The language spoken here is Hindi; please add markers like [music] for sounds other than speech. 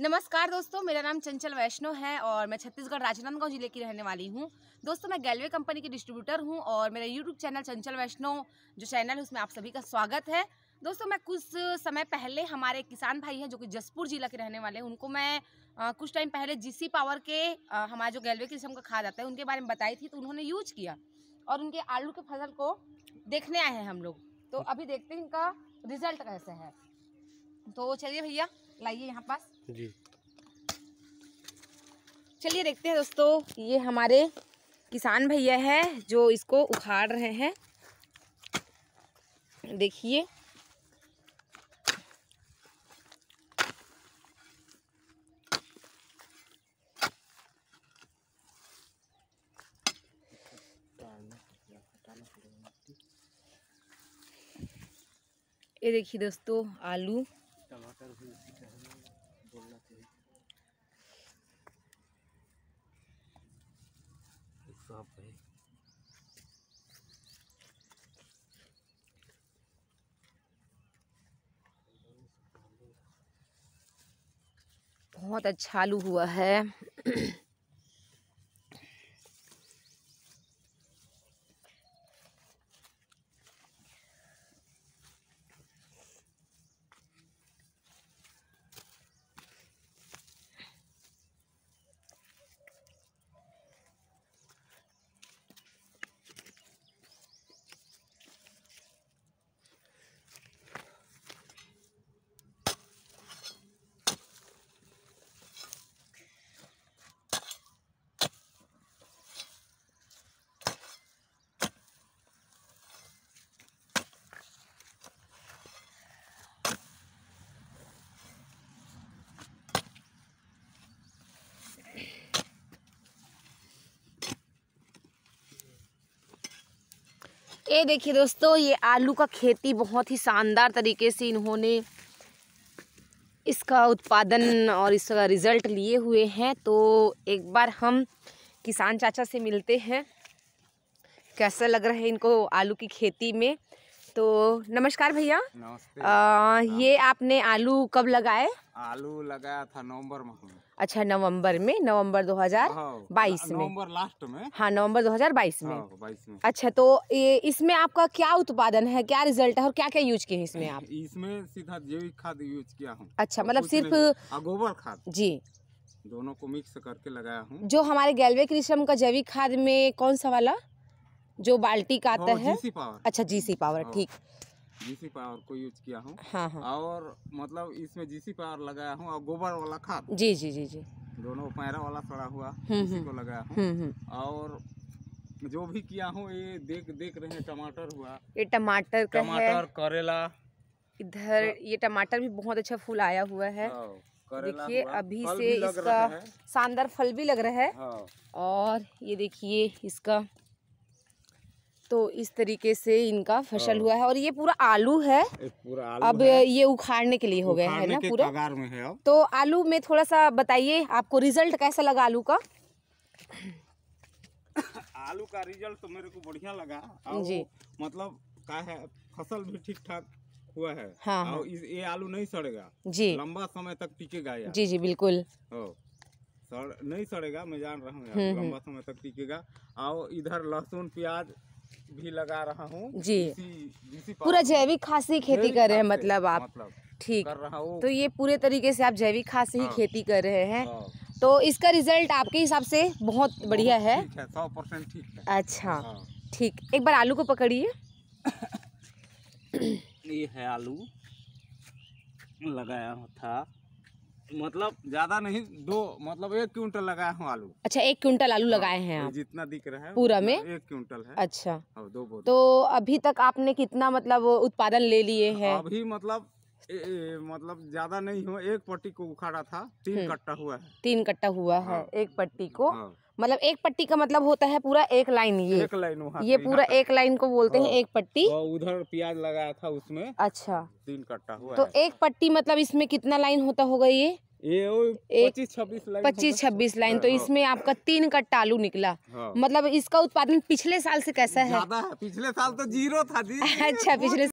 नमस्कार दोस्तों मेरा नाम चंचल वैष्णव है और मैं छत्तीसगढ़ राजनांदगांव जिले की रहने वाली हूँ दोस्तों मैं गैलवे कंपनी की डिस्ट्रीब्यूटर हूँ और मेरा यूट्यूब चैनल चंचल वैष्णव जो चैनल है उसमें आप सभी का स्वागत है दोस्तों मैं कुछ समय पहले हमारे किसान भाई हैं जो कि जसपुर जिला के रहने वाले हैं उनको मैं आ, कुछ टाइम पहले जीसी पावर के हमारे जो गैलवे किस्म का खाद आता है उनके बारे में बताई थी तो उन्होंने यूज किया और उनके आलू के फसल को देखने आए हैं हम लोग तो अभी देखते हैं इनका रिजल्ट कैसे है तो चलिए भैया लाइए यहाँ पास जी चलिए देखते हैं दोस्तों ये हमारे किसान भैया है जो इसको उखाड़ रहे हैं देखिए ये देखिए दोस्तों आलू साफ है बहुत अच्छा आलू हुआ है ये देखिए दोस्तों ये आलू का खेती बहुत ही शानदार तरीके से इन्होंने इसका उत्पादन और इसका रिज़ल्ट लिए हुए हैं तो एक बार हम किसान चाचा से मिलते हैं कैसा लग रहा है इनको आलू की खेती में तो नमस्कार भैया ये आपने आलू कब लगाए आलू लगाया था नवंबर माह में अच्छा नवंबर में नवंबर 2022 हाँ, में नवंबर लास्ट में हाँ नवंबर 2022 हजार हाँ, में अच्छा तो ये इसमें आपका क्या उत्पादन है क्या रिजल्ट है और क्या क्या यूज किए इसमें आप [laughs] इसमें सीधा जैविक खाद यूज किया हूँ अच्छा मतलब सिर्फ हाँ, गोबर खाद जी दोनों को मिक्स करके लगाया हूँ जो हमारे गैलवे कृषम का जैविक खाद में कौन सा वाला जो बाल्टी का आता हाँ, है अच्छा जी पावर हाँ। ठीक जीसी पावर को यूज किया हूँ हाँ हाँ और मतलब इसमें जीसी पावर लगाया हूँ और गोबर वाला खाद जी जी जी जी दोनों पैरा वाला सड़ा हुआ उसी हम्म, हम्म। को लगाया हूँ हम्म, और जो भी किया हूँ ये देख देख रहे हैं टमाटर हुआ ये टमाटर का टमाटर करेला इधर हाँ। ये टमाटर भी बहुत अच्छा फूल आया हुआ है हाँ, देखिए अभी से इसका शानदार फल भी लग रहा है हाँ। और ये देखिए इसका तो इस तरीके से इनका फसल हाँ। हुआ है और ये पूरा आलू है पूरा आलू अब है। ये उखाड़ने के लिए हो गया है ना पूरा में है तो आलू में थोड़ा सा बताइए आपको रिजल्ट कैसा लगा आलू का आलू का रिजल्ट तो मेरे को बढ़िया लगा जी मतलब का है फसल भी ठीक ठाक हुआ है हाँ, हाँ। ये आलू नहीं सड़ेगा जी लंबा समय तक टिकेगा जी जी बिल्कुल सड़ नहीं सड़ेगा मैं जान रहा हूँ हम्म, हम्म। लंबा समय तक टिकेगा और इधर लहसुन प्याज भी लगा रहा हूँ जी पूरा जैविक खाद से खेती कर रहे हैं मतलब आप मतलब ठीक मतलब तो ये पूरे तरीके से आप जैविक खाद से ही हाँ। खेती कर रहे हैं हाँ। तो इसका रिजल्ट आपके हिसाब से बहुत बढ़िया है सौ परसेंट ठीक है अच्छा हाँ। ठीक एक बार आलू को पकड़िए [coughs] ये है आलू लगाया था मतलब ज्यादा नहीं दो मतलब एक क्विंटल लगाए हूँ आलू अच्छा एक क्विंटल आलू लगाए हैं आप जितना दिख रहा है पूरा में एक क्विंटल है अच्छा हाँ, दो बोरी तो अभी तक आपने कितना मतलब उत्पादन ले लिए है अभी मतलब ए, ए, मतलब ज्यादा नहीं हो एक पट्टी को उखाड़ा था तीन हम्म। कट्टा हुआ है तीन कट्टा हुआ है हाँ। एक पट्टी को हाँ। मतलब एक पट्टी का मतलब होता है पूरा एक लाइन ये एक लाइन हाँ, ये तो पूरा एक लाइन को बोलते हैं हाँ। एक पट्टी तो उधर प्याज लगाया था उसमें अच्छा तीन कट्टा हुआ तो एक पट्टी मतलब इसमें कितना लाइन होता होगा ये पच्चीस छब्बीस लाइन तो हाँ। इसमें आपका तीन कट्टा आलू निकला मतलब इसका उत्पादन पिछले साल से कैसा है, पिछले साल तो जीरो था [laughs] अच्छा पिछले